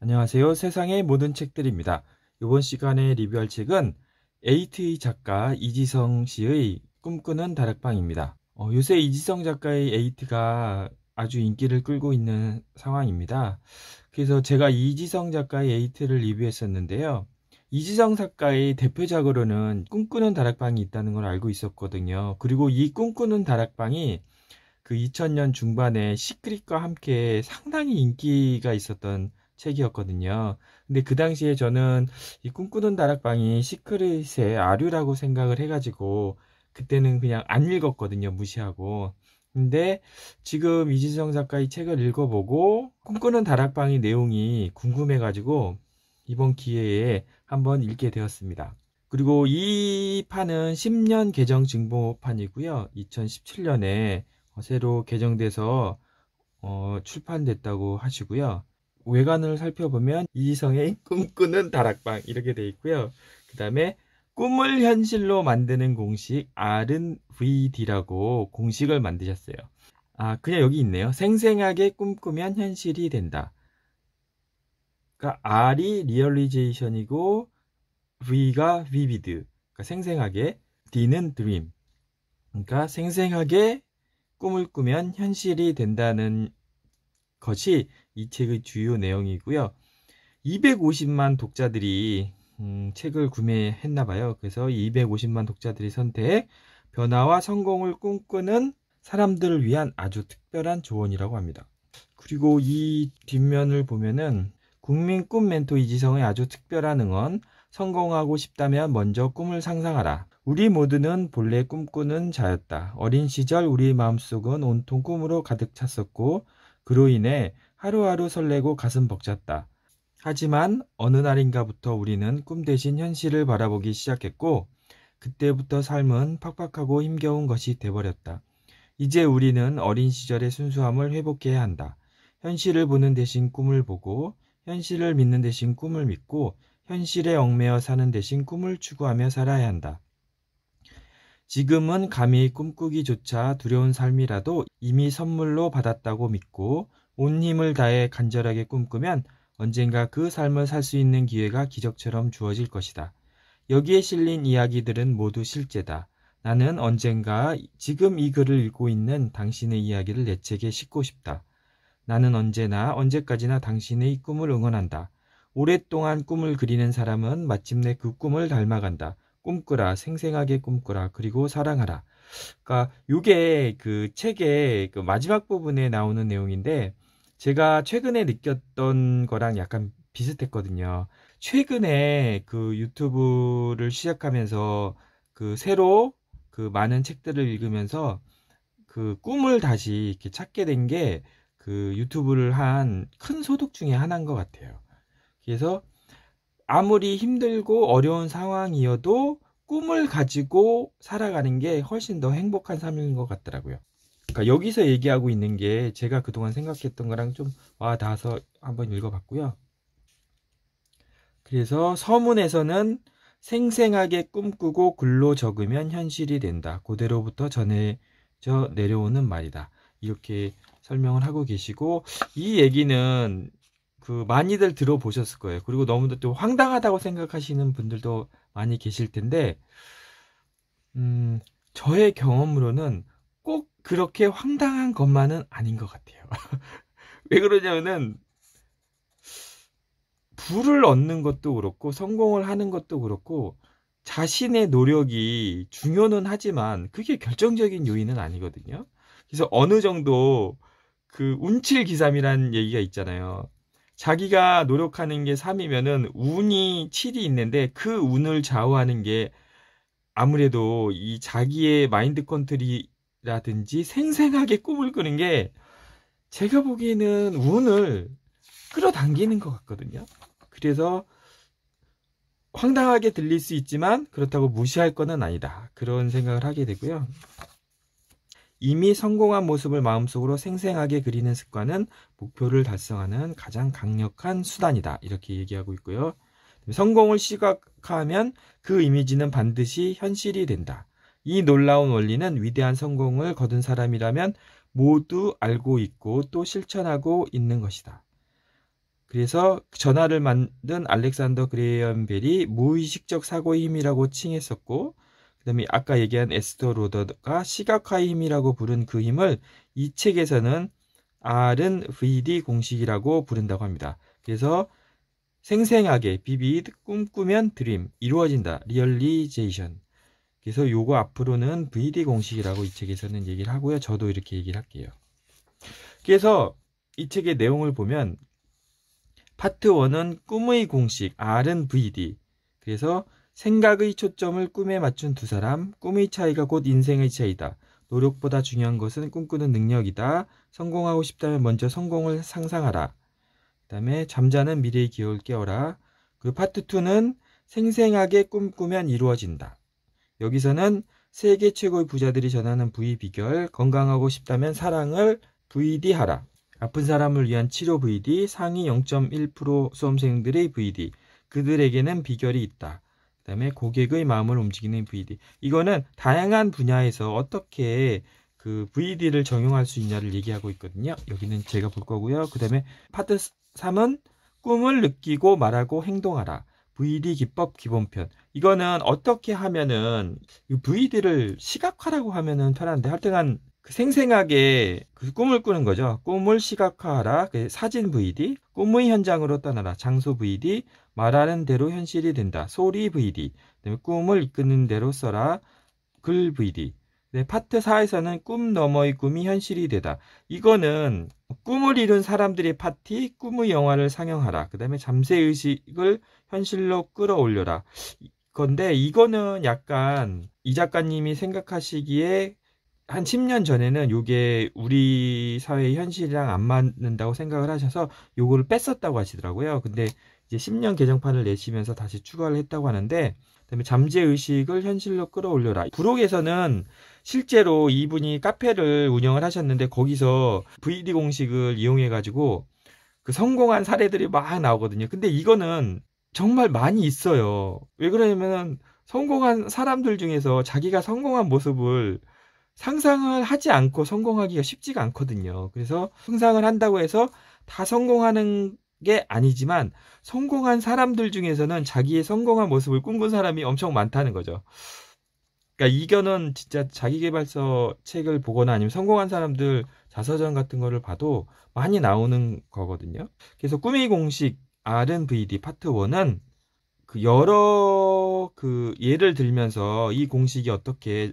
안녕하세요. 세상의 모든 책들입니다. 이번 시간에 리뷰할 책은 에이트 t 작가 이지성 씨의 꿈꾸는 다락방입니다. 어, 요새 이지성 작가의 에이트가 아주 인기를 끌고 있는 상황입니다. 그래서 제가 이지성 작가의 에이트를 리뷰했었는데요. 이지성 작가의 대표작으로는 꿈꾸는 다락방이 있다는 걸 알고 있었거든요. 그리고 이 꿈꾸는 다락방이 그 2000년 중반에 시크릿과 함께 상당히 인기가 있었던 책이었거든요. 근데 그 당시에 저는 이 꿈꾸는 다락방이 시크릿의 아류라고 생각을 해가지고 그때는 그냥 안 읽었거든요. 무시하고. 근데 지금 이지성 작가의 책을 읽어보고 꿈꾸는 다락방의 내용이 궁금해가지고 이번 기회에 한번 읽게 되었습니다. 그리고 이 판은 10년 개정 증보판이고요. 2017년에 새로 개정돼서 어, 출판됐다고 하시고요. 외관을 살펴보면 이성의 꿈꾸는 다락방 이렇게 돼 있고요. 그 다음에 꿈을 현실로 만드는 공식 R은 VD라고 공식을 만드셨어요. 아 그냥 여기 있네요. 생생하게 꿈꾸면 현실이 된다. 그러니까 R이 r e a l i z a t i o n 이고 V가 vivid. 그러니까 생생하게 D는 dream. 그러니까 생생하게 꿈을 꾸면 현실이 된다는 것이 이 책의 주요 내용이고요. 250만 독자들이 음, 책을 구매했나 봐요. 그래서 250만 독자들이 선택, 변화와 성공을 꿈꾸는 사람들을 위한 아주 특별한 조언이라고 합니다. 그리고 이 뒷면을 보면은 국민 꿈 멘토 이지성의 아주 특별한 응원, 성공하고 싶다면 먼저 꿈을 상상하라. 우리 모두는 본래 꿈꾸는 자였다. 어린 시절 우리 마음속은 온통 꿈으로 가득 찼었고, 그로 인해 하루하루 설레고 가슴 벅찼다. 하지만 어느 날인가부터 우리는 꿈 대신 현실을 바라보기 시작했고 그때부터 삶은 팍팍하고 힘겨운 것이 돼버렸다. 이제 우리는 어린 시절의 순수함을 회복해야 한다. 현실을 보는 대신 꿈을 보고 현실을 믿는 대신 꿈을 믿고 현실에 얽매여 사는 대신 꿈을 추구하며 살아야 한다. 지금은 감히 꿈꾸기조차 두려운 삶이라도 이미 선물로 받았다고 믿고 온 힘을 다해 간절하게 꿈꾸면 언젠가 그 삶을 살 수 있는 기회가 기적처럼 주어질 것이다. 여기에 실린 이야기들은 모두 실제다. 나는 언젠가 지금 이 글을 읽고 있는 당신의 이야기를 내 책에 싣고 싶다. 나는 언제나 언제까지나 당신의 꿈을 응원한다. 오랫동안 꿈을 그리는 사람은 마침내 그 꿈을 닮아간다. 꿈꾸라, 생생하게 꿈꾸라, 그리고 사랑하라. 그러니까 요게 그 책의 그 마지막 부분에 나오는 내용인데 제가 최근에 느꼈던 거랑 약간 비슷했거든요. 최근에 그 유튜브를 시작하면서 그 새로 그 많은 책들을 읽으면서 그 꿈을 다시 이렇게 찾게 된 게 그 유튜브를 한 큰 소득 중에 하나인 것 같아요. 그래서 아무리 힘들고 어려운 상황이어도 꿈을 가지고 살아가는 게 훨씬 더 행복한 삶인 것 같더라고요. 그러니까 여기서 얘기하고 있는 게 제가 그동안 생각했던 거랑 좀 와 닿아서 한번 읽어봤고요. 그래서 서문에서는 생생하게 꿈꾸고 글로 적으면 현실이 된다. 고대로부터 전해져 내려오는 말이다. 이렇게 설명을 하고 계시고 이 얘기는 그 많이들 들어보셨을 거예요. 그리고 너무도 또 황당하다고 생각하시는 분들도 많이 계실 텐데 음, 저의 경험으로는 그렇게 황당한 것만은 아닌 것 같아요. 왜 그러냐면은 부를 얻는 것도 그렇고 성공을 하는 것도 그렇고 자신의 노력이 중요는 하지만 그게 결정적인 요인은 아니거든요. 그래서 어느 정도 그 운칠기삼이라는 얘기가 있잖아요. 자기가 노력하는 게 3이면은 운이 7이 있는데 그 운을 좌우하는 게 아무래도 이 자기의 마인드 컨트롤이 라든지 생생하게 꿈을 꾸는 게 제가 보기에는 운을 끌어당기는 것 같거든요. 그래서 황당하게 들릴 수 있지만 그렇다고 무시할 것은 아니다. 그런 생각을 하게 되고요. 이미 성공한 모습을 마음속으로 생생하게 그리는 습관은 목표를 달성하는 가장 강력한 수단이다. 이렇게 얘기하고 있고요. 성공을 시각화하면 그 이미지는 반드시 현실이 된다. 이 놀라운 원리는 위대한 성공을 거둔 사람이라면 모두 알고 있고 또 실천하고 있는 것이다. 그래서 전화를 만든 알렉산더 그레이엄 벨이 무의식적 사고의 힘이라고 칭했었고 그다음에 아까 얘기한 에스터 로더가 시각화의 힘이라고 부른 그 힘을 이 책에서는 R은 VD 공식이라고 부른다고 합니다. 그래서 생생하게 비비 꿈꾸면 드림 이루어진다 리얼리제이션 그래서 요거 앞으로는 VD 공식이라고 이 책에서는 얘기를 하고요. 저도 이렇게 얘기를 할게요. 그래서 이 책의 내용을 보면 파트 1은 꿈의 공식, R은 VD. 그래서 생각의 초점을 꿈에 맞춘 두 사람, 꿈의 차이가 곧 인생의 차이다. 노력보다 중요한 것은 꿈꾸는 능력이다. 성공하고 싶다면 먼저 성공을 상상하라. 그 다음에 잠자는 미래의 기억을 깨워라. 그 파트 2는 생생하게 꿈꾸면 이루어진다. 여기서는 세계 최고의 부자들이 전하는 부위 비결, 건강하고 싶다면 사랑을 VD 하라. 아픈 사람을 위한 치료 VD, 상위 0.1% 수험생들의 VD, 그들에게는 비결이 있다. 그 다음에 고객의 마음을 움직이는 VD. 이거는 다양한 분야에서 어떻게 그 VD를 적용할 수 있냐를 얘기하고 있거든요. 여기는 제가 볼 거고요. 그 다음에 파트 3은 꿈을 느끼고 말하고 행동하라. VD 기법 기본편. 이거는 어떻게 하면은 VD를 시각화라고 하면은 편한데 하여튼간 그 생생하게 그 꿈을 꾸는 거죠. 꿈을 시각화하라. 그 사진 VD, 꿈의 현장으로 떠나라. 장소 VD, 말하는 대로 현실이 된다. 소리 VD, 그다음에 꿈을 이끄는 대로 써라. 글 VD. 네, 파트 4에서는 꿈 너머의 꿈이 현실이 되다. 이거는 꿈을 이룬 사람들의 파티, 꿈의 영화를 상영하라. 그 다음에 잠재의식을 현실로 끌어올려라. 그런데 이거는 약간 이 작가님이 생각하시기에 한 10년 전에는 요게 우리 사회의 현실이랑 안 맞는다고 생각을 하셔서 요거를 뺐었다고 하시더라고요. 근데 이제 10년 개정판을 내시면서 다시 추가를 했다고 하는데 그다음에 잠재 의식을 현실로 끌어올려라. 부록에서는 실제로 이분이 카페를 운영을 하셨는데 거기서 VD 공식을 이용해 가지고 그 성공한 사례들이 막 나오거든요. 근데 이거는 정말 많이 있어요. 왜 그러냐면 성공한 사람들 중에서 자기가 성공한 모습을 상상을 하지 않고 성공하기가 쉽지가 않거든요. 그래서 상상을 한다고 해서 다 성공하는 게 아니지만 성공한 사람들 중에서는 자기의 성공한 모습을 꿈꾼 사람이 엄청 많다는 거죠. 그러니까 이견은 진짜 자기개발서 책을 보거나 아니면 성공한 사람들 자서전 같은 거를 봐도 많이 나오는 거거든요. 그래서 꿈의 공식 R&VD 파트 1은 그 여러 그 예를 들면서 이 공식이 어떻게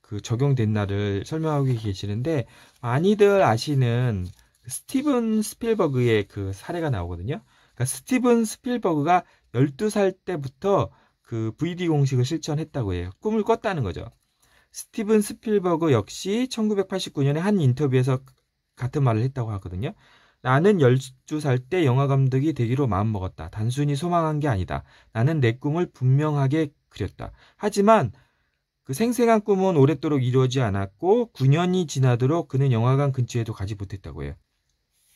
그 적용됐나를 설명하고 계시는데 많이들 아시는 스티븐 스필버그의 그 사례가 나오거든요. 그러니까 스티븐 스필버그가 12살 때부터 그 VD 공식을 실천했다고 해요. 꿈을 꿨다는 거죠. 스티븐 스필버그 역시 1989년에 한 인터뷰에서 같은 말을 했다고 하거든요. 나는 12살 때 영화 감독이 되기로 마음먹었다. 단순히 소망한 게 아니다. 나는 내 꿈을 분명하게 그렸다. 하지만 그 생생한 꿈은 오랫도록 이루어지지 않았고 9년이 지나도록 그는 영화관 근처에도 가지 못했다고 해요.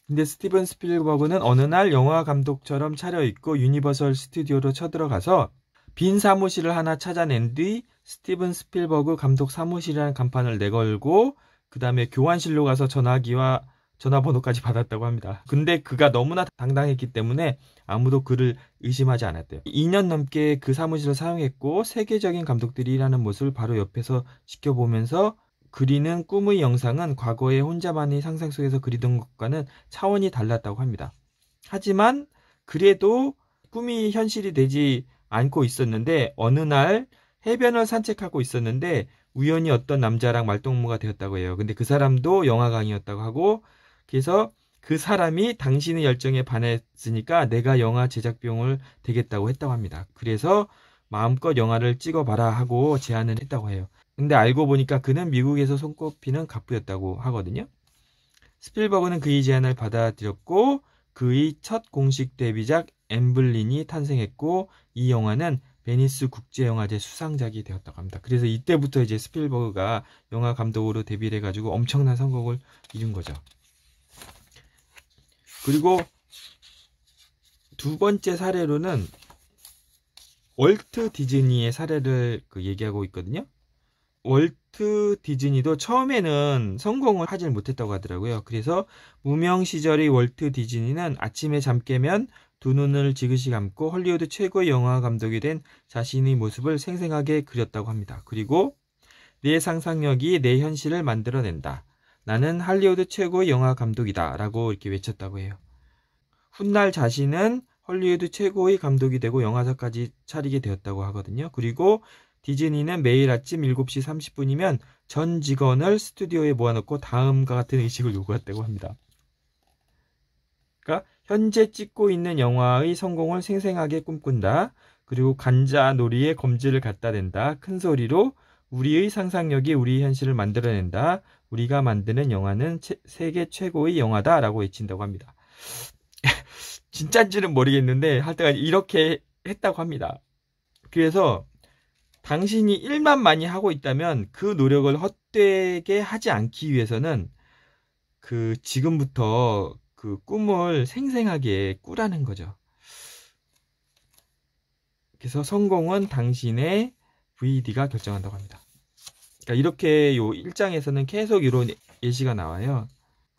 근데 스티븐 스필버그는 어느 날 영화 감독처럼 차려입고 유니버설 스튜디오로 쳐들어가서 빈 사무실을 하나 찾아낸 뒤 스티븐 스필버그 감독 사무실이라는 간판을 내걸고 그 다음에 교환실로 가서 전화기와 전화번호까지 받았다고 합니다. 근데 그가 너무나 당당했기 때문에 아무도 그를 의심하지 않았대요. 2년 넘게 그 사무실을 사용했고 세계적인 감독들이 일하는 모습을 바로 옆에서 지켜보면서 그리는 꿈의 영상은 과거에 혼자만의 상상 속에서 그리던 것과는 차원이 달랐다고 합니다. 하지만 그래도 꿈이 현실이 되지 않고 있었는데 어느 날 해변을 산책하고 있었는데 우연히 어떤 남자랑 말동무가 되었다고 해요. 근데 그 사람도 영화광이었다고 하고 그래서 그 사람이 당신의 열정에 반했으니까 내가 영화 제작 비용을 되겠다고 했다고 합니다. 그래서 마음껏 영화를 찍어봐라 하고 제안을 했다고 해요. 근데 알고 보니까 그는 미국에서 손꼽히는 갑부였다고 하거든요. 스필버그는 그의 제안을 받아들였고 그의 첫 공식 데뷔작 엠블린이 탄생했고 이 영화는 베니스 국제영화제 수상작이 되었다고 합니다. 그래서 이때부터 이제 스필버그가 영화 감독으로 데뷔를 해가지고 엄청난 성공을 이룬 거죠. 그리고 두 번째 사례로는 월트 디즈니의 사례를 그 얘기하고 있거든요. 월트 디즈니도 처음에는 성공을 하질 못했다고 하더라고요. 그래서 무명 시절의 월트 디즈니는 아침에 잠 깨면 두 눈을 지그시 감고 헐리우드 최고의 영화 감독이 된 자신의 모습을 생생하게 그렸다고 합니다. 그리고 내 상상력이 내 현실을 만들어낸다. 나는 할리우드 최고의 영화 감독이다. 라고 이렇게 외쳤다고 해요. 훗날 자신은 헐리우드 최고의 감독이 되고 영화사까지 차리게 되었다고 하거든요. 그리고 디즈니는 매일 아침 7시 30분이면 전 직원을 스튜디오에 모아놓고 다음과 같은 의식을 요구했다고 합니다. 그러니까 현재 찍고 있는 영화의 성공을 생생하게 꿈꾼다. 그리고 간자 놀이에 검지를 갖다 댄다. 큰 소리로 우리의 상상력이 우리 현실을 만들어낸다. 우리가 만드는 영화는 채, 세계 최고의 영화다라고 외친다고 합니다. 진짠지는 모르겠는데 하여튼 이렇게 했다고 합니다. 그래서 당신이 일만 많이 하고 있다면 그 노력을 헛되게 하지 않기 위해서는 그 지금부터 그 꿈을 생생하게 꾸라는 거죠. 그래서 성공은 당신의 VD가 결정한다고 합니다. 그러니까 이렇게 요 1장에서는 계속 이런 예시가 나와요.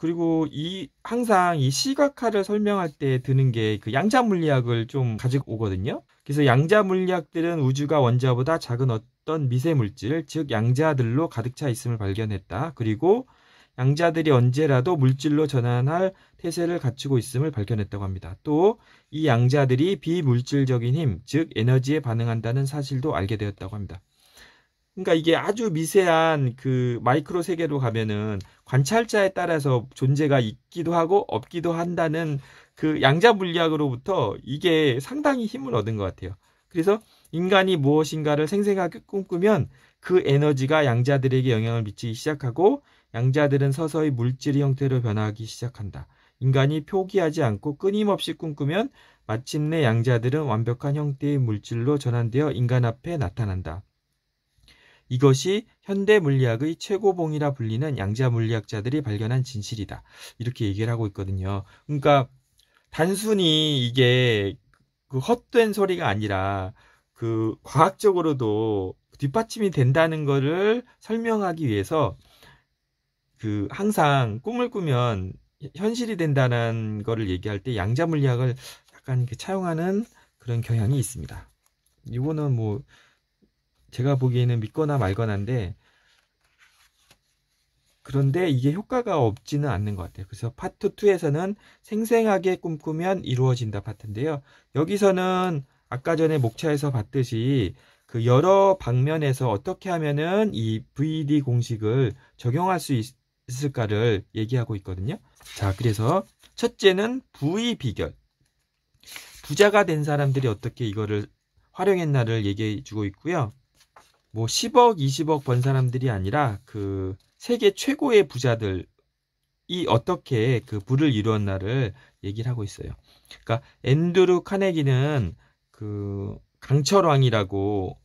그리고 이 항상 이 시각화를 설명할 때 드는 게 그 양자 물리학을 좀 가지고 오거든요. 그래서 양자 물리학들은 우주가 원자보다 작은 어떤 미세 물질, 즉 양자들로 가득 차 있음을 발견했다. 그리고 양자들이 언제라도 물질로 전환할 태세를 갖추고 있음을 발견했다고 합니다. 또 이 양자들이 비물질적인 힘, 즉 에너지에 반응한다는 사실도 알게 되었다고 합니다. 그러니까 이게 아주 미세한 그 마이크로 세계로 가면은 관찰자에 따라서 존재가 있기도 하고 없기도 한다는 그 양자 물리학으로부터 이게 상당히 힘을 얻은 것 같아요. 그래서 인간이 무엇인가를 생생하게 꿈꾸면 그 에너지가 양자들에게 영향을 미치기 시작하고 양자들은 서서히 물질의 형태로 변화하기 시작한다. 인간이 포기하지 않고 끊임없이 꿈꾸면 마침내 양자들은 완벽한 형태의 물질로 전환되어 인간 앞에 나타난다. 이것이 현대 물리학의 최고봉이라 불리는 양자 물리학자들이 발견한 진실이다. 이렇게 얘기를 하고 있거든요. 그러니까 단순히 이게 그 헛된 소리가 아니라 그 과학적으로도 뒷받침이 된다는 것을 설명하기 위해서 그 항상 꿈을 꾸면 현실이 된다는 것을 얘기할 때 양자 물리학을 약간 이렇게 차용하는 그런 경향이 있습니다. 이거는 뭐 제가 보기에는 믿거나 말거나인데 그런데 이게 효과가 없지는 않는 것 같아요. 그래서 파트 2에서는 생생하게 꿈꾸면 이루어진다 파트인데요. 여기서는 아까 전에 목차에서 봤듯이 그 여러 방면에서 어떻게 하면은 이 VD 공식을 적용할 수 있, 을까를 얘기하고 있거든요. 자, 그래서 첫째는 부의 비결. 부자가 된 사람들이 어떻게 이거를 활용했나를 얘기해 주고 있고요. 뭐 10억, 20억 번 사람들이 아니라 그 세계 최고의 부자들이 어떻게 그 부를 이루었나를 얘기를 하고 있어요. 그러니까 앤드루 카네기는 그 강철왕이라고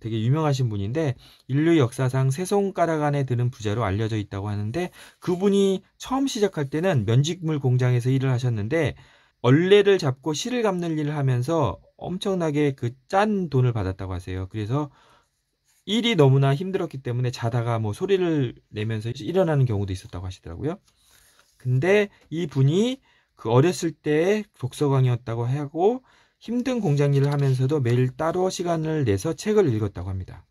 되게 유명하신 분인데 인류 역사상 세 손가락 안에 드는 부자로 알려져 있다고 하는데 그분이 처음 시작할 때는 면직물 공장에서 일을 하셨는데 얼레를 잡고 실을 감는 일을 하면서 엄청나게 그 짠 돈을 받았다고 하세요. 그래서 일이 너무나 힘들었기 때문에 자다가 뭐 소리를 내면서 일어나는 경우도 있었다고 하시더라고요. 근데 이 분이 그 어렸을 때 독서광이었다고 하고 힘든 공장 일을 하면서도 매일 따로 시간을 내서 책을 읽었다고 합니다.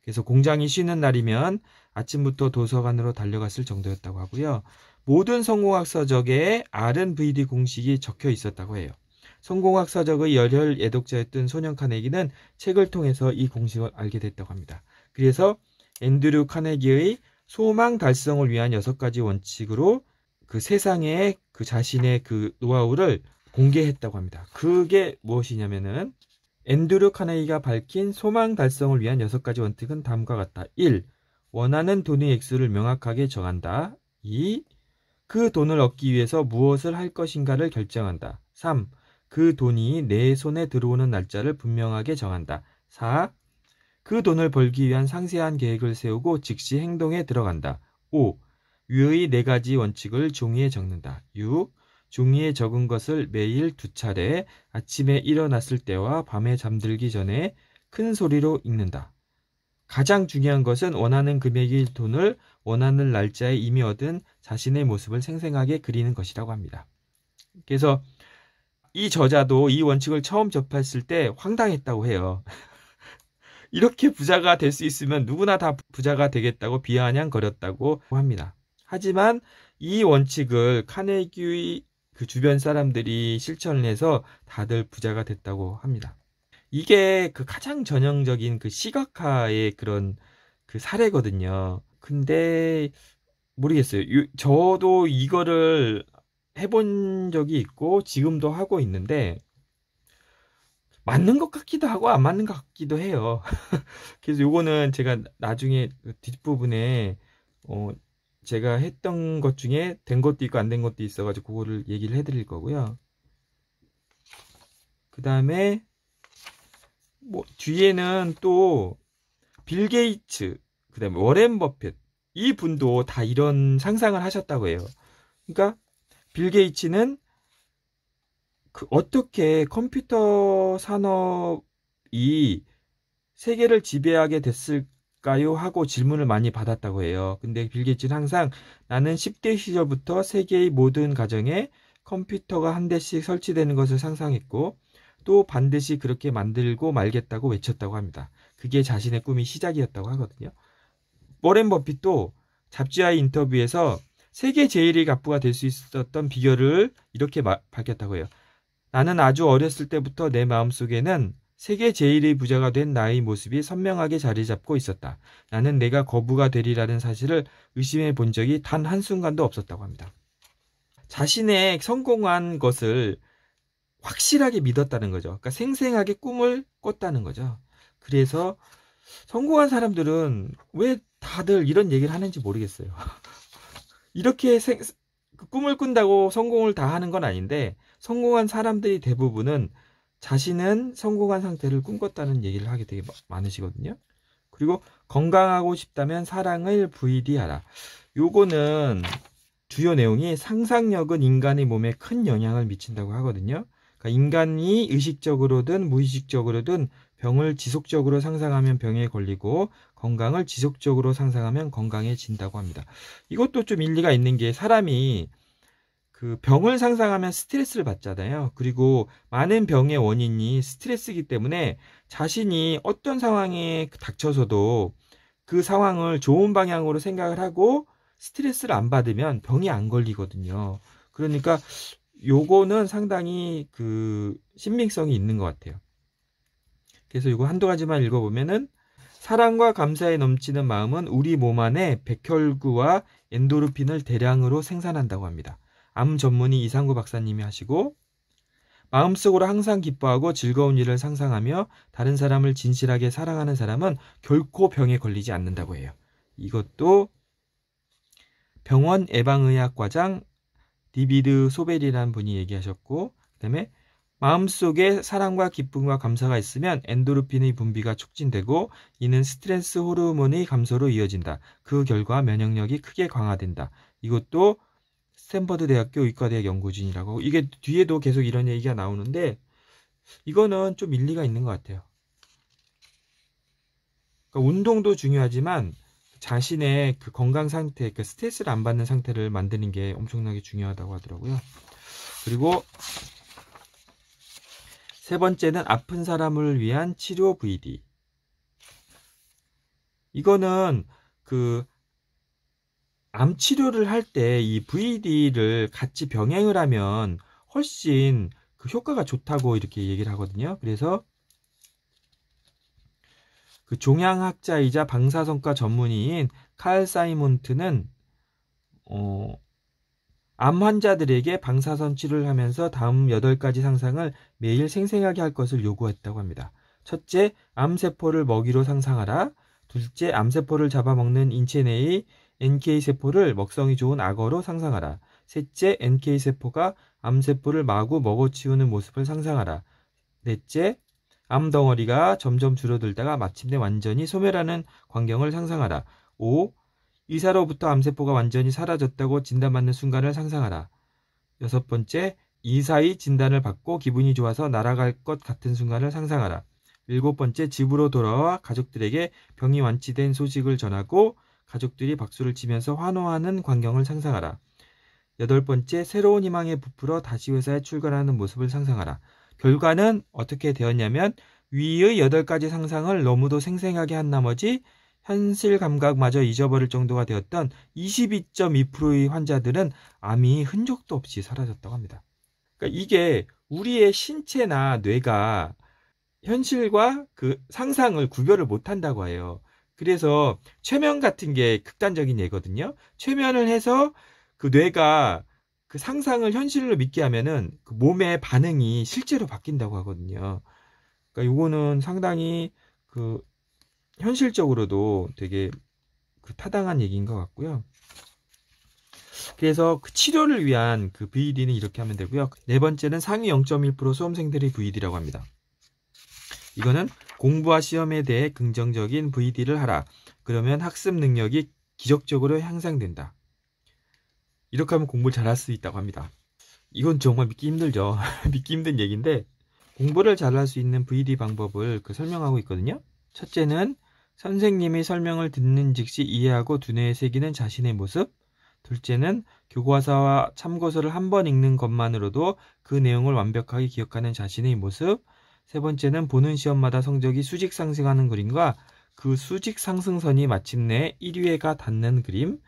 그래서 공장이 쉬는 날이면 아침부터 도서관으로 달려갔을 정도였다고 하고요. 모든 성공학 서적에 RNVD 공식이 적혀 있었다고 해요. 성공학사적의 열혈 애독자였던 소년 카네기는 책을 통해서 이 공식을 알게 됐다고 합니다. 그래서 앤드류 카네기의 소망 달성을 위한 여섯 가지 원칙으로 그 세상에 그 자신의 그 노하우를 공개했다고 합니다. 그게 무엇이냐면은 앤드류 카네기가 밝힌 소망 달성을 위한 여섯 가지 원칙은 다음과 같다. 1. 원하는 돈의 액수를 명확하게 정한다. 2. 그 돈을 얻기 위해서 무엇을 할 것인가를 결정한다. 3. 그 돈이 내 손에 들어오는 날짜를 분명하게 정한다. 4. 그 돈을 벌기 위한 상세한 계획을 세우고 즉시 행동에 들어간다. 5. 위의 네 가지 원칙을 종이에 적는다. 6. 종이에 적은 것을 매일 두 차례 아침에 일어났을 때와 밤에 잠들기 전에 큰 소리로 읽는다. 가장 중요한 것은 원하는 금액의 돈을 원하는 날짜에 이미 얻은 자신의 모습을 생생하게 그리는 것이라고 합니다. 그래서 이 저자도 이 원칙을 처음 접했을 때 황당했다고 해요. 이렇게 부자가 될 수 있으면 누구나 다 부자가 되겠다고 비아냥거렸다고 합니다. 하지만 이 원칙을 카네기의 그 주변 사람들이 실천을 해서 다들 부자가 됐다고 합니다. 이게 그 가장 전형적인 그 시각화의 그런 그 사례거든요. 근데 모르겠어요. 저도 이거를 해본 적이 있고 지금도 하고 있는데 맞는 것 같기도 하고 안 맞는 것 같기도 해요. 그래서 요거는 제가 나중에 그 뒷부분에 어 제가 했던 것 중에 된 것도 있고 안 된 것도 있어가지고 그거를 얘기를 해드릴 거고요. 그 다음에 뭐 뒤에는 또 빌 게이츠, 그 다음에 워렌 버핏 이 분도 다 이런 상상을 하셨다고 해요. 그러니까 빌 게이츠는 그 어떻게 컴퓨터 산업이 세계를 지배하게 됐을까요? 하고 질문을 많이 받았다고 해요. 근데 빌 게이츠는 항상 나는 10대 시절부터 세계의 모든 가정에 컴퓨터가 한 대씩 설치되는 것을 상상했고 또 반드시 그렇게 만들고 말겠다고 외쳤다고 합니다. 그게 자신의 꿈이 시작이었다고 하거든요. 워렌 버핏도 잡지와의 인터뷰에서 세계 제일의 가부가 될 수 있었던 비결을 이렇게 밝혔다고 해요. 나는 아주 어렸을 때부터 내 마음속에는 세계 제일의 부자가 된 나의 모습이 선명하게 자리 잡고 있었다. 나는 내가 거부가 되리라는 사실을 의심해 본 적이 단 한순간도 없었다고 합니다. 자신의 성공한 것을 확실하게 믿었다는 거죠. 그러니까 생생하게 꿈을 꿨다는 거죠. 그래서 성공한 사람들은 왜 다들 이런 얘기를 하는지 모르겠어요. 이렇게 생, 그 꿈을 꾼다고 성공을 다 하는 건 아닌데 성공한 사람들이 대부분은 자신은 성공한 상태를 꿈꿨다는 얘기를 하게 되게 많으시거든요. 그리고 건강하고 싶다면 사랑을 부이디하라. 요거는 주요 내용이 상상력은 인간의 몸에 큰 영향을 미친다고 하거든요. 그러니까 인간이 의식적으로든 무의식적으로든 병을 지속적으로 상상하면 병에 걸리고 건강을 지속적으로 상상하면 건강해진다고 합니다. 이것도 좀 일리가 있는 게 사람이 그 병을 상상하면 스트레스를 받잖아요. 그리고 많은 병의 원인이 스트레스이기 때문에 자신이 어떤 상황에 닥쳐서도 그 상황을 좋은 방향으로 생각을 하고 스트레스를 안 받으면 병이 안 걸리거든요. 그러니까 요거는 상당히 그 신빙성이 있는 것 같아요. 그래서 이거 한두 가지만 읽어보면은 사랑과 감사에 넘치는 마음은 우리 몸 안에 백혈구와 엔도르핀을 대량으로 생산한다고 합니다. 암 전문의 이상구 박사님이 하시고 마음속으로 항상 기뻐하고 즐거운 일을 상상하며 다른 사람을 진실하게 사랑하는 사람은 결코 병에 걸리지 않는다고 해요. 이것도 병원 예방의학 과장 디비드 소벨이라는 분이 얘기하셨고 그다음에 마음속에 사랑과 기쁨과 감사가 있으면 엔도르핀의 분비가 촉진되고 이는 스트레스 호르몬의 감소로 이어진다. 그 결과 면역력이 크게 강화된다. 이것도 스탠퍼드 대학교 의과대학 연구진이라고 이게 뒤에도 계속 이런 얘기가 나오는데 이거는 좀 일리가 있는 것 같아요. 그러니까 운동도 중요하지만 자신의 그 건강 상태, 그 스트레스를 안 받는 상태를 만드는 게 엄청나게 중요하다고 하더라고요. 그리고 세 번째는 아픈 사람을 위한 치료 VD. 이거는 그 암 치료를 할 때 이 VD를 같이 병행을 하면 훨씬 그 효과가 좋다고 이렇게 얘기를 하거든요. 그래서 그 종양학자이자 방사선과 전문의인 칼 사이몬트는 어, 암 환자들에게 방사선 치료를 하면서 다음 8가지 상상을 매일 생생하게 할 것을 요구했다고 합니다. 첫째, 암세포를 먹이로 상상하라. 둘째, 암세포를 잡아먹는 인체 내의 NK세포를 먹성이 좋은 악어로 상상하라. 셋째, NK세포가 암세포를 마구 먹어치우는 모습을 상상하라. 넷째, 암 덩어리가 점점 줄어들다가 마침내 완전히 소멸하는 광경을 상상하라. 5. 이사로부터 암세포가 완전히 사라졌다고 진단받는 순간을 상상하라. 여섯 번째, 이사의 진단을 받고 기분이 좋아서 날아갈 것 같은 순간을 상상하라. 일곱 번째, 집으로 돌아와 가족들에게 병이 완치된 소식을 전하고 가족들이 박수를 치면서 환호하는 광경을 상상하라. 여덟 번째, 새로운 희망에 부풀어 다시 회사에 출근하는 모습을 상상하라. 결과는 어떻게 되었냐면 위의 여덟 가지 상상을 너무도 생생하게 한 나머지 현실 감각마저 잊어버릴 정도가 되었던 22.2%의 환자들은 암이 흔적도 없이 사라졌다고 합니다. 그러니까 이게 우리의 신체나 뇌가 현실과 그 상상을 구별을 못 한다고 해요. 그래서 최면 같은 게 극단적인 예거든요. 최면을 해서 그 뇌가 그 상상을 현실로 믿게 하면은 그 몸의 반응이 실제로 바뀐다고 하거든요. 그러니까 요거는 상당히 그 현실적으로도 되게 그 타당한 얘기인 것 같고요. 그래서 그 치료를 위한 그 VD는 e 이렇게 하면 되고요. 네 번째는 상위 0.1% 수험생들의 VD라고 e 합니다. 이거는 공부와 시험에 대해 긍정적인 VD를 e 하라. 그러면 학습 능력이 기적적으로 향상된다. 이렇게 하면 공부를 잘할 수 있다고 합니다. 이건 정말 믿기 힘들죠. 믿기 힘든 얘기인데 공부를 잘할 수 있는 VD e 방법을 그 설명하고 있거든요. 첫째는 선생님이 설명을 듣는 즉시 이해하고 두뇌에 새기는 자신의 모습. 둘째는 교과서와 참고서를 한 번 읽는 것만으로도 그 내용을 완벽하게 기억하는 자신의 모습. 세 번째는 보는 시험마다 성적이 수직 상승하는 그림과 그 수직 상승선이 마침내 1위에가 닿는 그림.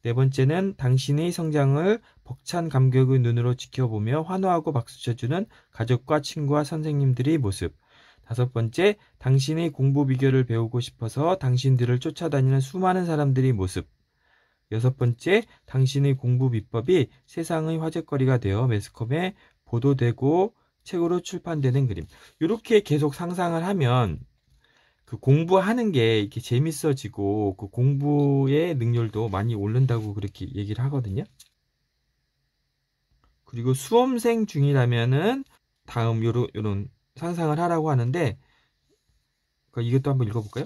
네 번째는 당신의 성장을 벅찬 감격의 눈으로 지켜보며 환호하고 박수쳐주는 가족과 친구와 선생님들의 모습. 다섯 번째, 당신의 공부 비결을 배우고 싶어서 당신들을 쫓아다니는 수많은 사람들의 모습. 여섯 번째, 당신의 공부 비법이 세상의 화제거리가 되어 매스컴에 보도되고 책으로 출판되는 그림. 이렇게 계속 상상을 하면 그 공부하는 게 이렇게 재밌어지고 그 공부의 능률도 많이 오른다고 그렇게 얘기를 하거든요. 그리고 수험생 중이라면은 다음 요런 요런 상상을 하라고 하는데 그러니까 이것도 한번 읽어볼까요?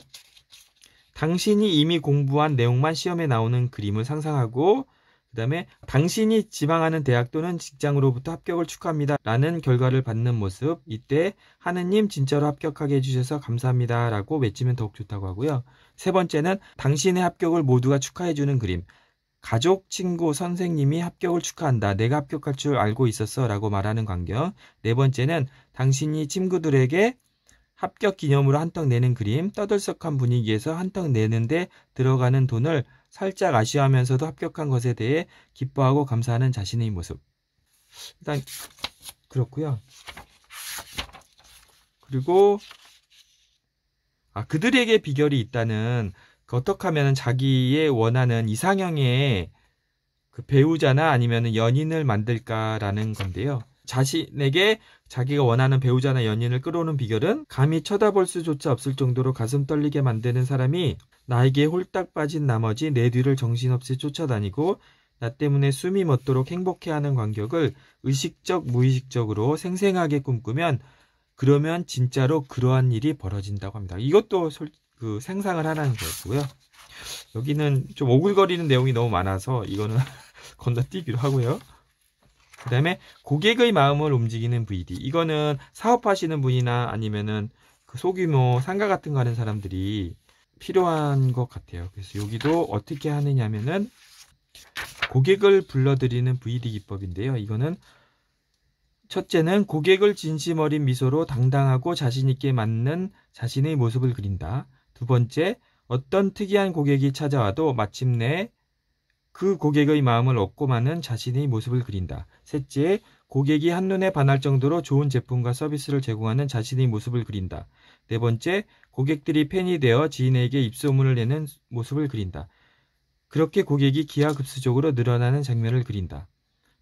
당신이 이미 공부한 내용만 시험에 나오는 그림을 상상하고 그 다음에 당신이 지망하는 대학 또는 직장으로부터 합격을 축하합니다. 라는 결과를 받는 모습. 이때 하느님 진짜로 합격하게 해주셔서 감사합니다. 라고 외치면 더욱 좋다고 하고요. 세 번째는 당신의 합격을 모두가 축하해주는 그림. 가족, 친구, 선생님이 합격을 축하한다. 내가 합격할 줄 알고 있었어. 라고 말하는 광경. 네 번째는 당신이 친구들에게 합격 기념으로 한턱 내는 그림, 떠들썩한 분위기에서 한턱 내는데 들어가는 돈을 살짝 아쉬워하면서도 합격한 것에 대해 기뻐하고 감사하는 자신의 모습. 일단 그렇고요. 그리고 아 그들에게 비결이 있다는 그 어떻게 하면 자기의 원하는 이상형의 그 배우자나 아니면 연인을 만들까라는 건데요. 자신에게 자기가 원하는 배우자나 연인을 끌어오는 비결은 감히 쳐다볼 수조차 없을 정도로 가슴 떨리게 만드는 사람이 나에게 홀딱 빠진 나머지 내 뒤를 정신없이 쫓아다니고 나 때문에 숨이 멎도록 행복해하는 관격을 의식적 무의식적으로 생생하게 꿈꾸면 그러면 진짜로 그러한 일이 벌어진다고 합니다. 이것도 솔, 직히 그 생상을 하라는 거였고요. 여기는 좀 오글거리는 내용이 너무 많아서 이거는 건너뛰기로 하고요. 그 다음에 고객의 마음을 움직이는 VD. 이거는 사업하시는 분이나 아니면은 그 소규모 상가 같은 거 하는 사람들이 필요한 것 같아요. 그래서 여기도 어떻게 하느냐면은 고객을 불러들이는 VD 기법인데요. 이거는 첫째는 고객을 진심 어린 미소로 당당하고 자신있게 맞는 자신의 모습을 그린다. 두 번째, 어떤 특이한 고객이 찾아와도 마침내 그 고객의 마음을 얻고 마는 자신의 모습을 그린다. 셋째, 고객이 한눈에 반할 정도로 좋은 제품과 서비스를 제공하는 자신의 모습을 그린다. 네 번째, 고객들이 팬이 되어 지인에게 입소문을 내는 모습을 그린다. 그렇게 고객이 기하급수적으로 늘어나는 장면을 그린다.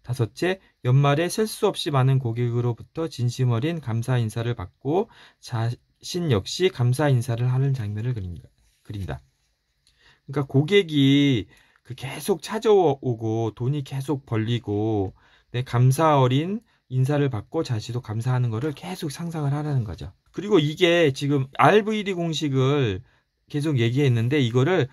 다섯째, 연말에 셀 수 없이 많은 고객으로부터 진심 어린 감사 인사를 받고 자, 신 역시 감사 인사를 하는 장면을 그린다. 그러니까 고객이 그 계속 찾아오고 돈이 계속 벌리고 내 감사 어린 인사를 받고 자신도 감사하는 것을 계속 상상을 하라는 거죠. 그리고 이게 지금 RVD 공식을 계속 얘기했는데 이거를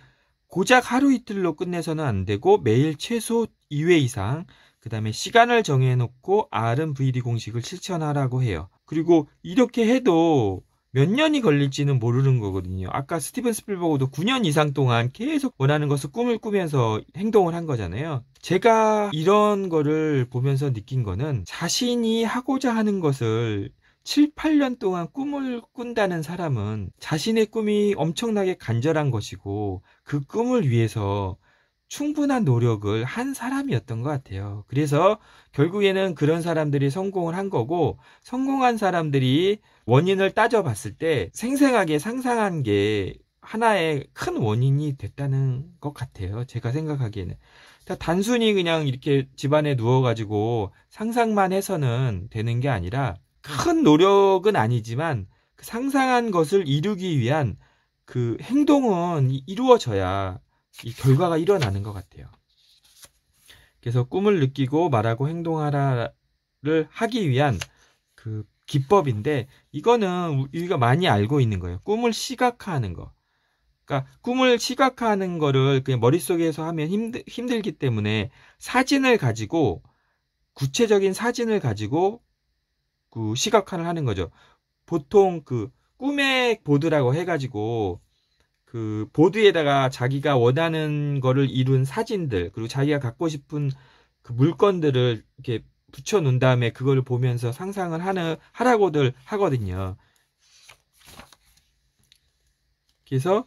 고작 하루 이틀로 끝내서는 안 되고 매일 최소 2회 이상 그 다음에 시간을 정해놓고 R은 VD 공식을 실천하라고 해요. 그리고 이렇게 해도 몇 년이 걸릴지는 모르는 거거든요. 아까 스티븐 스필버그도 9년 이상 동안 계속 원하는 것을 꿈을 꾸면서 행동을 한 거잖아요. 제가 이런 거를 보면서 느낀 거는 자신이 하고자 하는 것을 7, 8년 동안 꿈을 꾼다는 사람은 자신의 꿈이 엄청나게 간절한 것이고 그 꿈을 위해서 충분한 노력을 한 사람이었던 것 같아요. 그래서 결국에는 그런 사람들이 성공을 한 거고 성공한 사람들이 원인을 따져봤을 때 생생하게 상상한 게 하나의 큰 원인이 됐다는 것 같아요. 제가 생각하기에는. 그러니까 단순히 그냥 이렇게 집안에 누워가지고 상상만 해서는 되는 게 아니라 큰 노력은 아니지만 그 상상한 것을 이루기 위한 그 행동은 이루어져야 이 결과가 일어나는 것 같아요. 그래서 꿈을 느끼고 말하고 행동하라를 하기 위한 그 기법인데 이거는 우리가 많이 알고 있는 거예요. 꿈을 시각화하는 거. 그러니까 꿈을 시각화하는 거를 그냥 머릿속에서 하면 힘들, 힘들기 때문에 사진을 가지고 구체적인 사진을 가지고 그 시각화를 하는 거죠. 보통 그 꿈의 보드라고 해가지고 그 보드에다가 자기가 원하는 거를 이룬 사진들 그리고 자기가 갖고 싶은 그 물건들을 이렇게 붙여 놓은 다음에 그걸 보면서 상상을 하는 하라고들 하거든요. 그래서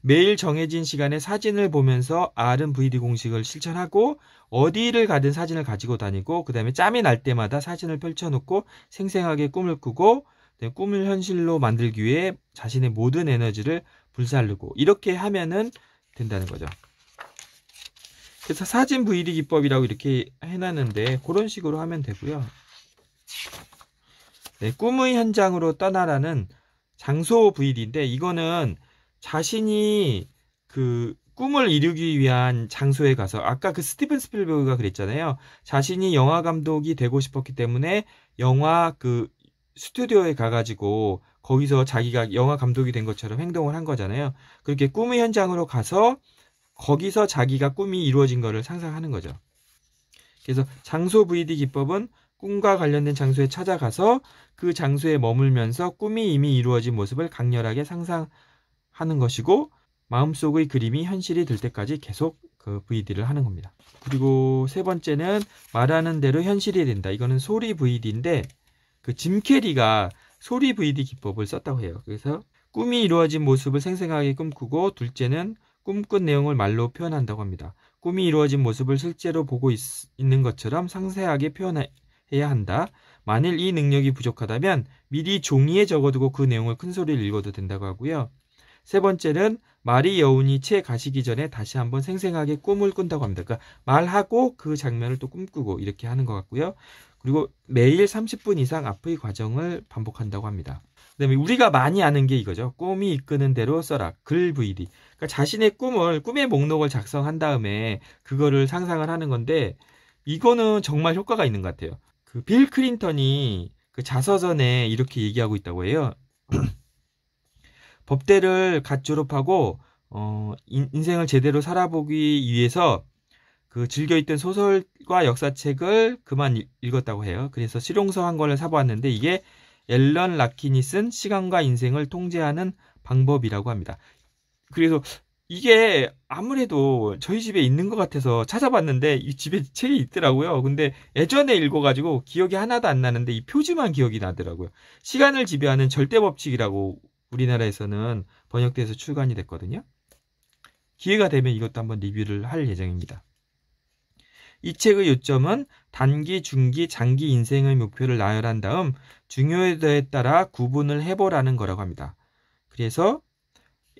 매일 정해진 시간에 사진을 보면서 R은 VD 공식을 실천하고 어디를 가든 사진을 가지고 다니고 그 다음에 짬이 날 때마다 사진을 펼쳐놓고 생생하게 꿈을 꾸고 네, 꿈을 현실로 만들기 위해 자신의 모든 에너지를 불사르고 이렇게 하면은 된다는 거죠. 그래서 사진 부일이 기법이라고 이렇게 해놨는데 그런 식으로 하면 되고요. 네, 꿈의 현장으로 떠나라는 장소 부일인데 이거는 자신이 그 꿈을 이루기 위한 장소에 가서 아까 그 스티븐 스필버그가 그랬잖아요. 자신이 영화 감독이 되고 싶었기 때문에 영화 그 스튜디오에 가가지고 거기서 자기가 영화 감독이 된 것처럼 행동을 한 거잖아요. 그렇게 꿈의 현장으로 가서 거기서 자기가 꿈이 이루어진 것을 상상하는 거죠. 그래서 장소 VD 기법은 꿈과 관련된 장소에 찾아가서 그 장소에 머물면서 꿈이 이미 이루어진 모습을 강렬하게 상상하는 것이고 마음속의 그림이 현실이 될 때까지 계속 그 VD를 하는 겁니다. 그리고 세 번째는 말하는 대로 현실이 된다. 이거는 소리 VD인데 그짐 캐리가 소리 VD 기법을 썼다고 해요. 그래서 꿈이 이루어진 모습을 생생하게 꿈꾸고 둘째는 꿈꾼 내용을 말로 표현한다고 합니다. 꿈이 이루어진 모습을 실제로 보고 있, 는 것처럼 상세하게 표현해야 한다. 만일 이 능력이 부족하다면 미리 종이에 적어두고 그 내용을 큰 소리를 읽어도 된다고 하고요. 세 번째는 말이 여운이 채 가시기 전에 다시 한번 생생하게 꿈을 꾼다고 합니다. 그러니까 말하고 그 장면을 또 꿈꾸고 이렇게 하는 것 같고요. 그리고 매일 30분 이상 앞의 과정을 반복한다고 합니다. 그다음에 우리가 많이 아는 게 이거죠. 꿈이 이끄는 대로 써라. 글 VD. 그러니까 자신의 꿈을 꿈의 목록을 작성한 다음에 그거를 상상을 하는 건데 이거는 정말 효과가 있는 것 같아요. 그 빌 클린턴이 그 자서전에 이렇게 얘기하고 있다고 해요. 법대를 갓 졸업하고 어, 인, 인생을 제대로 살아보기 위해서 그 즐겨 읽던 소설과 역사책을 그만 읽었다고 해요. 그래서 실용서 한 권을 사보았는데 이게 앨런 라킨이 쓴 시간과 인생을 통제하는 방법이라고 합니다. 그래서 이게 아무래도 저희 집에 있는 것 같아서 찾아봤는데 이 집에 책이 있더라고요. 근데 예전에 읽어가지고 기억이 하나도 안 나는데 이 표지만 기억이 나더라고요. 시간을 지배하는 절대 법칙이라고 우리나라에서는 번역돼서 출간이 됐거든요. 기회가 되면 이것도 한번 리뷰를 할 예정입니다. 이 책의 요점은 단기, 중기, 장기 인생의 목표를 나열한 다음 중요도에 따라 구분을 해보라는 거라고 합니다. 그래서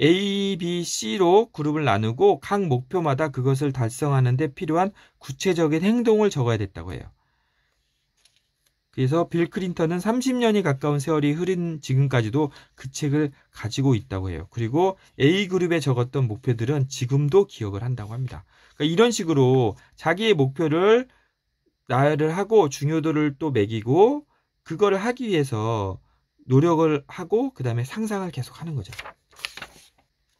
A, B, C로 그룹을 나누고 각 목표마다 그것을 달성하는데 필요한 구체적인 행동을 적어야 됐다고 해요. 그래서 빌크린턴은 30년이 가까운 세월이 흐른 지금까지도 그 책을 가지고 있다고 해요. 그리고 A그룹에 적었던 목표들은 지금도 기억을 한다고 합니다. 그러니까 이런 식으로 자기의 목표를 나열을 하고 중요도를 또 매기고 그거를 하기 위해서 노력을 하고 그 다음에 상상을 계속 하는 거죠.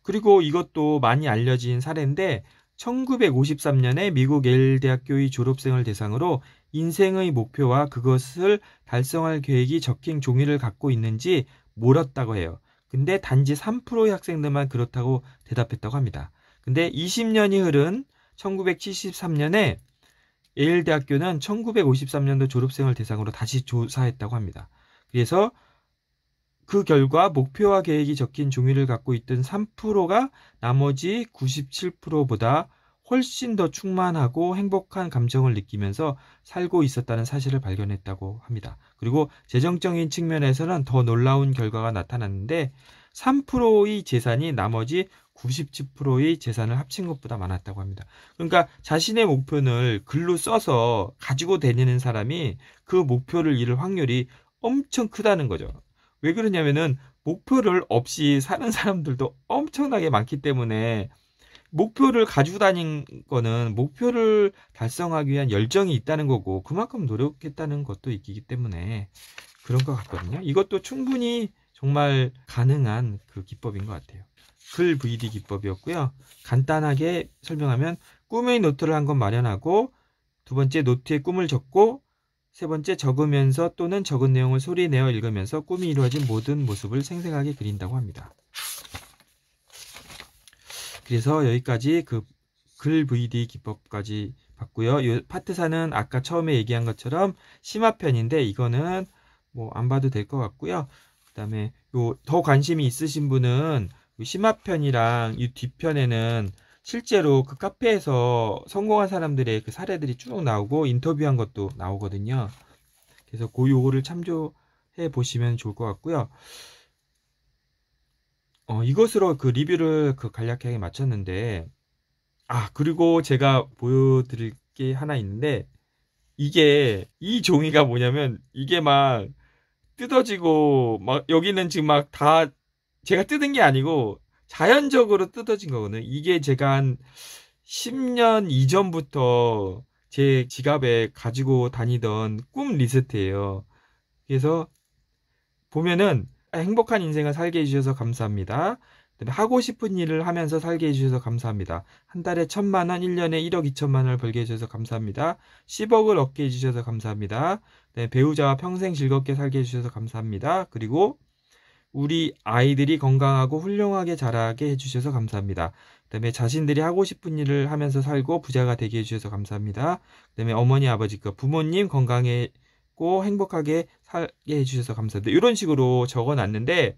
그리고 이것도 많이 알려진 사례인데 1953년에 미국 엘 대학교의 졸업생을 대상으로 인생의 목표와 그것을 달성할 계획이 적힌 종이를 갖고 있는지 몰았다고 해요. 근데 단지 3%의 학생들만 그렇다고 대답했다고 합니다. 근데 20년이 흐른 1973년에 예일 대학교는 1953년도 졸업생을 대상으로 다시 조사했다고 합니다. 그래서 그 결과 목표와 계획이 적힌 종이를 갖고 있던 3%가 나머지 97%보다 훨씬 더 충만하고 행복한 감정을 느끼면서 살고 있었다는 사실을 발견했다고 합니다. 그리고 재정적인 측면에서는 더 놀라운 결과가 나타났는데 3%의 재산이 나머지 9 0의 재산을 합친 것보다 많았다고 합니다. 그러니까 자신의 목표를 글로 써서 가지고 다니는 사람이 그 목표를 잃을 확률이 엄청 크다는 거죠. 왜 그러냐면은 목표를 없이 사는 사람들도 엄청나게 많기 때문에 목표를 가지고 다닌 거는 목표를 달성하기 위한 열정이 있다는 거고 그만큼 노력했다는 것도 있기 때문에 그런 것 같거든요. 이것도 충분히 정말 가능한 그 기법인 것 같아요. 글 VD 기법이었고요. 간단하게 설명하면 꿈의 노트를 한권 마련하고 두 번째 노트에 꿈을 적고 세 번째 적으면서 또는 적은 내용을 소리내어 읽으면서 꿈이 이루어진 모든 모습을 생생하게 그린다고 합니다. 그래서 여기까지 그 글 VD 기법까지 봤고요. 이 파트 4는 아까 처음에 얘기한 것처럼 심화편인데 이거는 뭐 안 봐도 될 것 같고요. 그다음에 더 관심이 있으신 분은 심화편이랑 이 뒤편에는 실제로 그 카페에서 성공한 사람들의 그 사례들이 쭉 나오고 인터뷰한 것도 나오거든요. 그래서 그 요거를 참조해 보시면 좋을 것 같고요. 어, 이것으로 그 리뷰를 그 간략하게 마쳤는데, 아, 그리고 제가 보여드릴 게 하나 있는데, 이게, 이 종이가 뭐냐면, 이게 막, 뜯어지고, 막, 여기는 지금 막다 제가 뜯은 게 아니고 자연적으로 뜯어진 거거든요. 이게 제가 한 10년 이전부터 제 지갑에 가지고 다니던 꿈 리스트예요. 그래서 보면은 행복한 인생을 살게 해주셔서 감사합니다. 하고 싶은 일을 하면서 살게 해주셔서 감사합니다. 한 달에 천만 원, 1년에 1억 2천만 원을 벌게 해주셔서 감사합니다. 10억을 얻게 해주셔서 감사합니다. 배우자와 평생 즐겁게 살게 해주셔서 감사합니다. 그리고 우리 아이들이 건강하고 훌륭하게 자라게 해주셔서 감사합니다. 그다음에 자신들이 하고 싶은 일을 하면서 살고 부자가 되게 해주셔서 감사합니다. 그다음에 어머니 아버지 부모님 건강했고 행복하게 살게 해주셔서 감사합니다. 이런 식으로 적어놨는데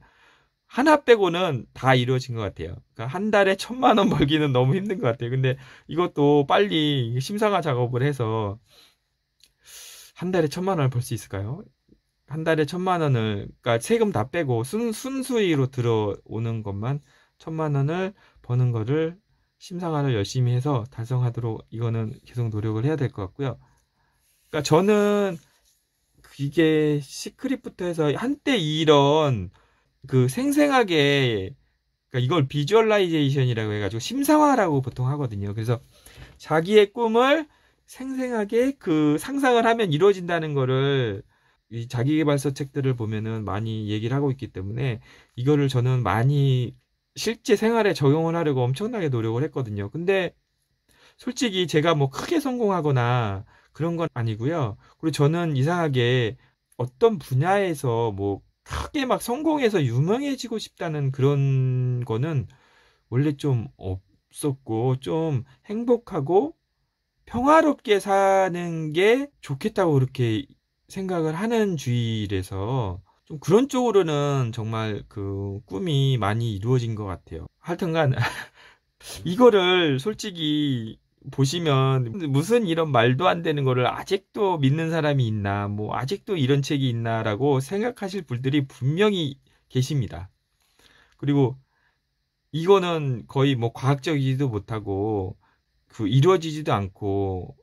하나 빼고는 다 이루어진 것 같아요. 그러니까 한 달에 천만 원 벌기는 너무 힘든 것 같아요. 근데 이것도 빨리 심상화 작업을 해서 한 달에 천만 원을 벌 수 있을까요? 한 달에 천만 원을 그러니까 세금 다 빼고 순순수익로 들어오는 것만 천만 원을 버는 거를 심상화를 열심히 해서 달성하도록 이거는 계속 노력을 해야 될 것 같고요. 그러니까 저는 이게 시크릿부터 해서 한때 이런 그 생생하게 그러니까 이걸 비주얼라이제이션이라고 해가지고 심상화라고 보통 하거든요. 그래서 자기의 꿈을 생생하게 그 상상을 하면 이루어진다는 거를 이 자기계발서 책들을 보면은 많이 얘기를 하고 있기 때문에 이거를 저는 많이 실제 생활에 적용을 하려고 엄청나게 노력을 했거든요. 근데 솔직히 제가 뭐 크게 성공하거나 그런 건 아니고요. 그리고 저는 이상하게 어떤 분야에서 뭐 크게 막 성공해서 유명해지고 싶다는 그런 거는 원래 좀 없었고 좀 행복하고 평화롭게 사는 게 좋겠다고 그렇게 생각을 하는 주일에서좀 그런 쪽으로는 정말 그 꿈이 많이 이루어진 것 같아요. 하여튼간 이거를 솔직히 보시면 무슨 이런 말도 안 되는 거를 아직도 믿는 사람이 있나 뭐 아직도 이런 책이 있나라고 생각하실 분들이 분명히 계십니다. 그리고 이거는 거의 뭐 과학적이지도 못하고 그 이루어지지도 않고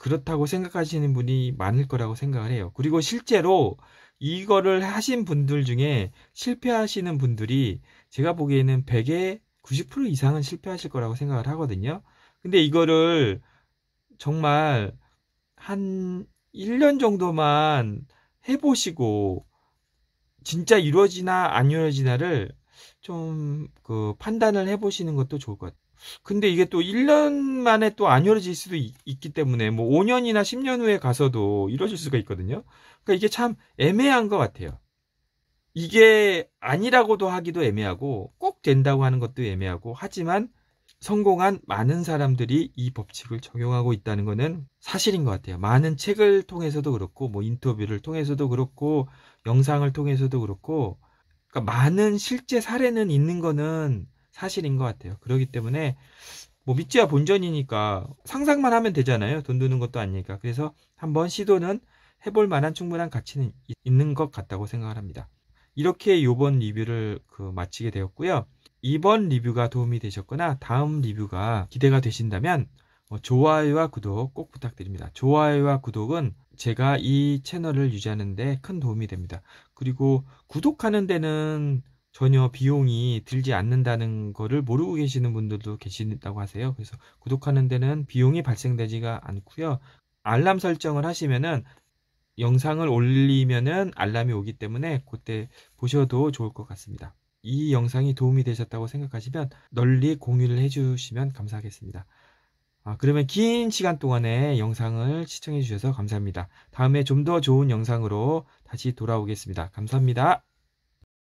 그렇다고 생각하시는 분이 많을 거라고 생각을 해요. 그리고 실제로 이거를 하신 분들 중에 실패하시는 분들이 제가 보기에는 100에 90% 이상은 실패하실 거라고 생각을 하거든요. 근데 이거를 정말 한 1년 정도만 해보시고 진짜 이루어지나 안 이루어지나를 좀 그 판단을 해보시는 것도 좋을 것 같아요. 근데 이게 또 1년 만에 또 안 이루어질 수도 있, 기 때문에 뭐 5년이나 10년 후에 가서도 이루어질 수가 있거든요. 그러니까 이게 참 애매한 것 같아요. 이게 아니라고도 하기도 애매하고 꼭 된다고 하는 것도 애매하고 하지만 성공한 많은 사람들이 이 법칙을 적용하고 있다는 것은 사실인 것 같아요. 많은 책을 통해서도 그렇고 뭐 인터뷰를 통해서도 그렇고 영상을 통해서도 그렇고 그러니까 많은 실제 사례는 있는 거는 사실인 것 같아요. 그러기 때문에 뭐 믿지야 본전이니까 상상만 하면 되잖아요. 돈 드는 것도 아니니까. 그래서 한번 시도는 해볼 만한 충분한 가치는 있는 것 같다고 생각을 합니다. 이렇게 이번 리뷰를 그 마치게 되었고요. 이번 리뷰가 도움이 되셨거나 다음 리뷰가 기대가 되신다면 어, 좋아요와 구독 꼭 부탁드립니다. 좋아요와 구독은 제가 이 채널을 유지하는데 큰 도움이 됩니다. 그리고 구독하는 데는 전혀 비용이 들지 않는다는 것을 모르고 계시는 분들도 계신다고 하세요. 그래서 구독하는 데는 비용이 발생되지가 않고요. 알람 설정을 하시면은 영상을 올리면은 알람이 오기 때문에 그때 보셔도 좋을 것 같습니다. 이 영상이 도움이 되셨다고 생각하시면 널리 공유를 해주시면 감사하겠습니다. 아, 그러면 긴 시간 동안에 영상을 시청해주셔서 감사합니다. 다음에 좀 더 좋은 영상으로 다시 돌아오겠습니다. 감사합니다.